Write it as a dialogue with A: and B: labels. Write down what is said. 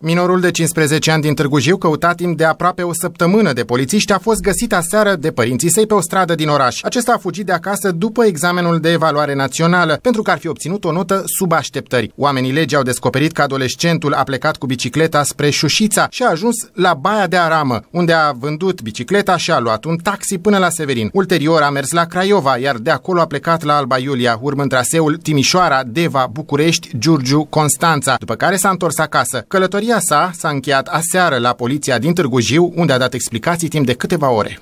A: Minorul de 15 ani din Târgu Jiu, căutat timp de aproape o săptămână de polițiști, a fost găsit aseară de părinții săi pe o stradă din oraș. Acesta a fugit de acasă după examenul de evaluare națională, pentru că ar fi obținut o notă sub așteptări. Oamenii legii au descoperit că adolescentul a plecat cu bicicleta spre Șușița și a ajuns la Baia de Aramă, unde a vândut bicicleta și a luat un taxi până la Severin. Ulterior a mers la Craiova, iar de acolo a plecat la Alba Iulia, urmând traseul Timișoara, Deva, București, Giurgiu, Constanța, după care s-a întors acasă. Călătoria Călătoria sa s-a încheiat aseară la poliția din Târgu Jiu, unde a dat explicații timp de câteva ore.